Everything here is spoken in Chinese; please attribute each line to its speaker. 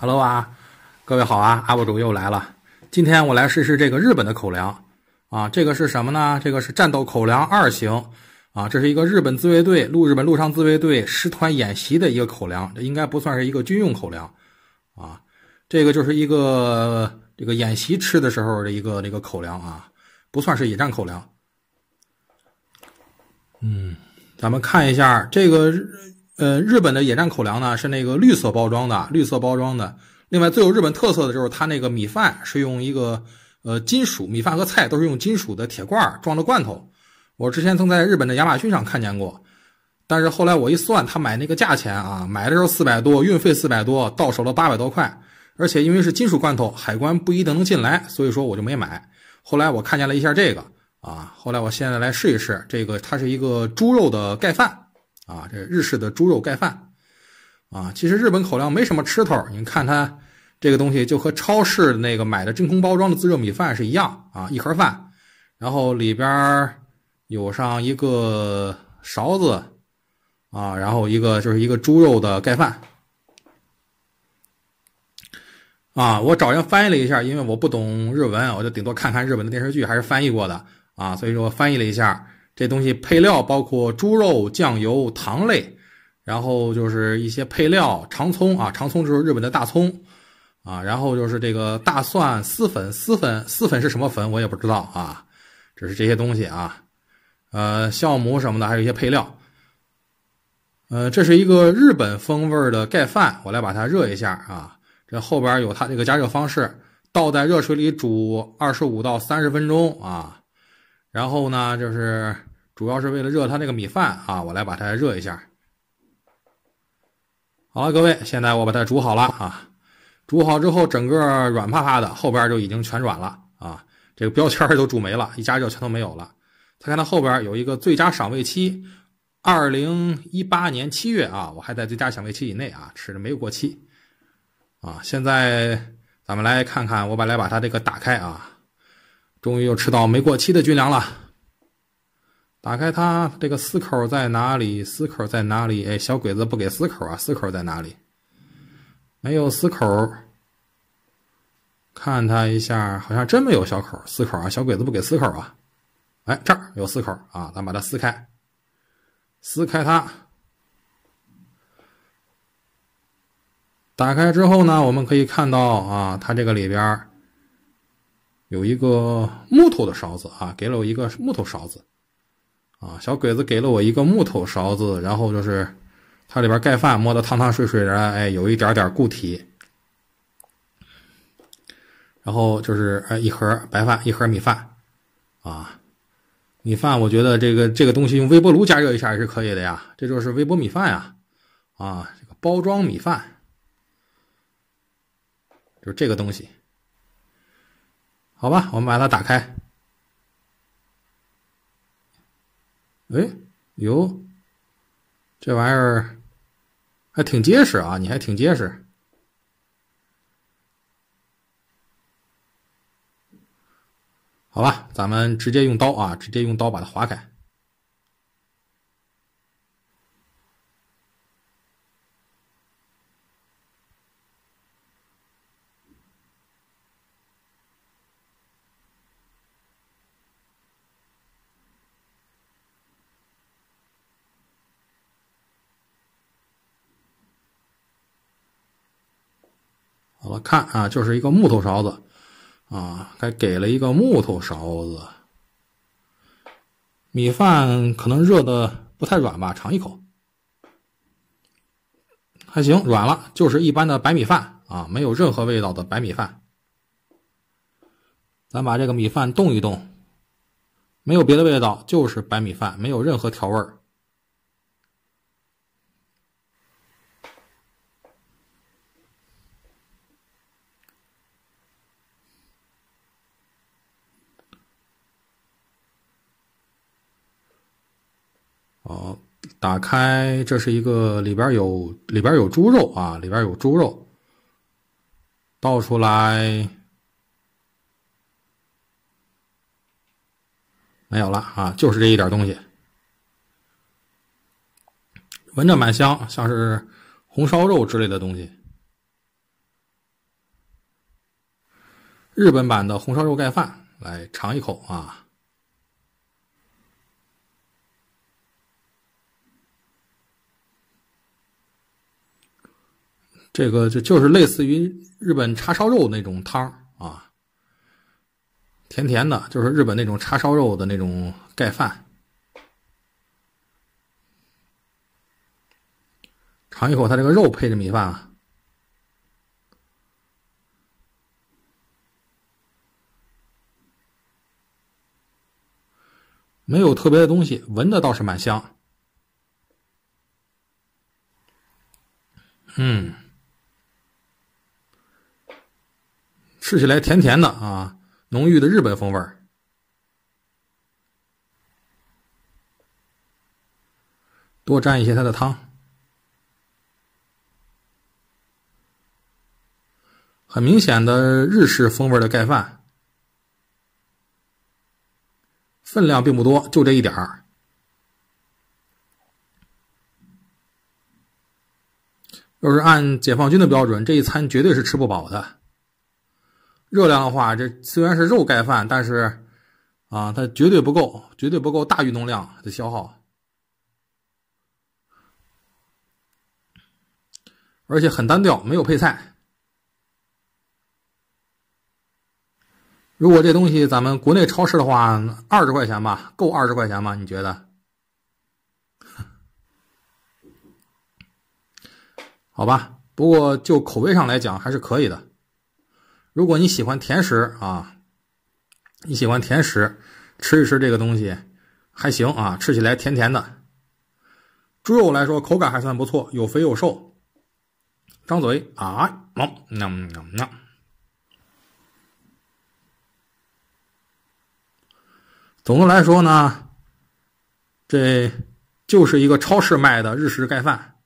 Speaker 1: Hello 啊，各位好啊，阿布主又来了。今天我来试试这个日本的口粮啊，这个是什么呢？这个是战斗口粮二型啊，这是一个日本自卫队陆日本陆上自卫队师团演习的一个口粮，这应该不算是一个军用口粮啊，这个就是一个这个演习吃的时候的一个这个口粮啊，不算是野战口粮。嗯，咱们看一下这个日。呃，日本的野战口粮呢是那个绿色包装的，绿色包装的。另外，最有日本特色的就是它那个米饭是用一个呃金属，米饭和菜都是用金属的铁罐装的罐头。我之前曾在日本的亚马逊上看见过，但是后来我一算，他买那个价钱啊，买的时候四百多，运费四百多，到手了八百多块。而且因为是金属罐头，海关不一定能进来，所以说我就没买。后来我看见了一下这个啊，后来我现在来试一试这个，它是一个猪肉的盖饭。啊，这日式的猪肉盖饭，啊，其实日本口粮没什么吃头。你看它这个东西就和超市那个买的真空包装的自热米饭是一样啊，一盒饭，然后里边有上一个勺子，啊，然后一个就是一个猪肉的盖饭，啊，我找人翻译了一下，因为我不懂日文，我就顶多看看日本的电视剧，还是翻译过的啊，所以说我翻译了一下。这东西配料包括猪肉、酱油、糖类，然后就是一些配料，长葱啊，长葱就是日本的大葱啊，然后就是这个大蒜、丝粉、丝粉、丝粉是什么粉我也不知道啊，只是这些东西啊，呃，酵母什么的，还有一些配料。呃，这是一个日本风味的盖饭，我来把它热一下啊。这后边有它这个加热方式，倒在热水里煮二十五到三十分钟啊，然后呢就是。主要是为了热它那个米饭啊，我来把它热一下。好了，各位，现在我把它煮好了啊。煮好之后，整个软趴趴的，后边就已经全软了啊。这个标签都煮没了，一加热全都没有了。再看它后边有一个最佳赏味期，二零一八年七月啊，我还在最佳赏味期以内啊，吃着没有过期啊。现在咱们来看看，我把来把它这个打开啊，终于又吃到没过期的军粮了。打开它，这个撕口在哪里？撕口在哪里？哎，小鬼子不给撕口啊！撕口在哪里？没有撕口。看它一下，好像真没有小口撕口啊！小鬼子不给撕口啊！哎，这儿有撕口啊！咱把它撕开，撕开它。打开之后呢，我们可以看到啊，它这个里边有一个木头的勺子啊，给了我一个木头勺子。啊，小鬼子给了我一个木头勺子，然后就是它里边盖饭摸的汤汤水水，然后哎有一点点固体，然后就是哎，一盒白饭，一盒米饭，啊，米饭我觉得这个这个东西用微波炉加热一下也是可以的呀，这就是微波米饭呀，啊，这个包装米饭就是这个东西，好吧，我们把它打开。哎，哟，这玩意儿还挺结实啊！你还挺结实。好了，咱们直接用刀啊，直接用刀把它划开。看啊，就是一个木头勺子，啊，还给了一个木头勺子。米饭可能热的不太软吧，尝一口，还行，软了，就是一般的白米饭啊，没有任何味道的白米饭。咱把这个米饭动一动，没有别的味道，就是白米饭，没有任何调味儿。打开，这是一个里边有里边有猪肉啊，里边有猪肉，倒出来没有了啊，就是这一点东西，闻着蛮香，像是红烧肉之类的东西。日本版的红烧肉盖饭，来尝一口啊。这个就就是类似于日本叉烧肉那种汤啊，甜甜的，就是日本那种叉烧肉的那种盖饭。尝一口，它这个肉配着米饭啊，没有特别的东西，闻的倒是蛮香。嗯。吃起来甜甜的啊，浓郁的日本风味儿，多蘸一些它的汤，很明显的日式风味的盖饭，分量并不多，就这一点儿。要是按解放军的标准，这一餐绝对是吃不饱的。热量的话，这虽然是肉盖饭，但是，啊，它绝对不够，绝对不够大运动量的消耗，而且很单调，没有配菜。如果这东西咱们国内超市的话，二十块钱吧，够二十块钱吗？你觉得？好吧，不过就口味上来讲，还是可以的。如果你喜欢甜食啊，你喜欢甜食，吃一吃这个东西还行啊，吃起来甜甜的。猪肉来说口感还算不错，有肥有瘦。张嘴啊，那那那。总的来说呢，这就是一个超市卖的日式盖饭。